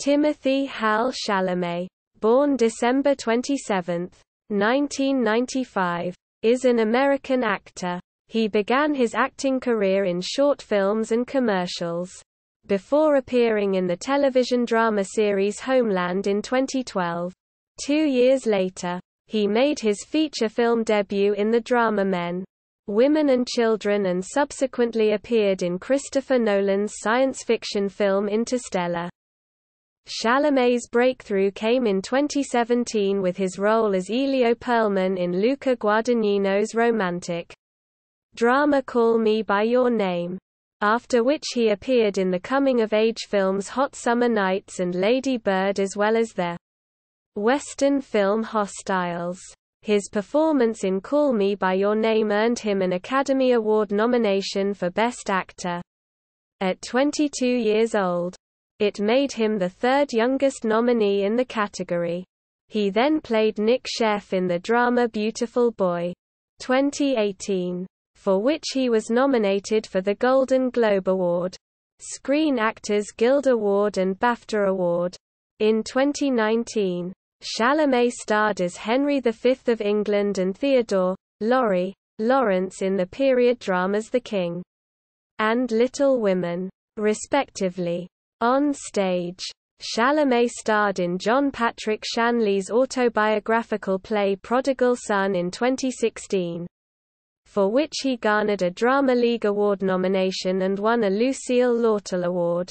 Timothy Hal Chalamet, born December 27, 1995, is an American actor. He began his acting career in short films and commercials, before appearing in the television drama series Homeland in 2012. Two years later, he made his feature film debut in the drama Men, Women and Children and subsequently appeared in Christopher Nolan's science fiction film Interstellar. Chalamet's breakthrough came in 2017 with his role as Elio Perlman in Luca Guadagnino's romantic drama Call Me By Your Name, after which he appeared in the coming-of-age films Hot Summer Nights and Lady Bird as well as the Western film Hostiles. His performance in Call Me By Your Name earned him an Academy Award nomination for Best Actor. At 22 years old, it made him the third youngest nominee in the category. He then played Nick Sheff in the drama Beautiful Boy. 2018, for which he was nominated for the Golden Globe Award, Screen Actors Guild Award and BAFTA Award. In 2019, Chalamet starred as Henry V of England and Theodore, Laurie, Lawrence in the period dramas The King and Little Women, respectively. On stage, Chalamet starred in John Patrick Shanley's autobiographical play Prodigal Son in 2016, for which he garnered a Drama League Award nomination and won a Lucille Lortel Award.